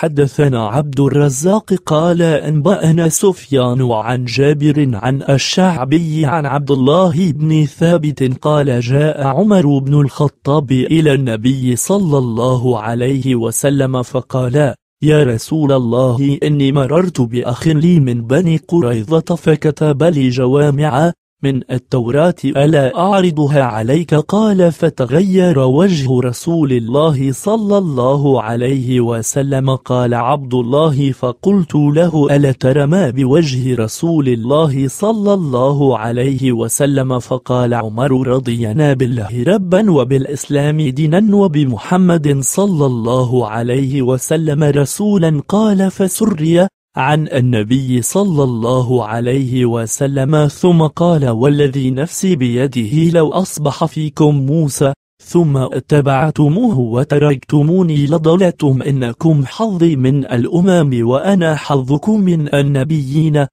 حدثنا عبد الرزاق قال أنبأنا سفيان عن جابر عن الشعبي عن عبد الله بن ثابت قال جاء عمر بن الخطاب إلى النبي صلى الله عليه وسلم فقال يا رسول الله إني مررت بأخ لي من بني قريظة فكتب لي جوامع من التوراة ألا أعرضها عليك قال فتغير وجه رسول الله صلى الله عليه وسلم قال عبد الله فقلت له ألا ترى ما بوجه رسول الله صلى الله عليه وسلم فقال عمر رضينا بالله ربا وبالإسلام دينا وبمحمد صلى الله عليه وسلم رسولا قال فسري عن النبي صلى الله عليه وسلم ثم قال والذي نفسي بيده لو أصبح فيكم موسى ثم اتبعتموه وتركتموني لضلتم إنكم حظي من الأمم وأنا حظكم من النبيين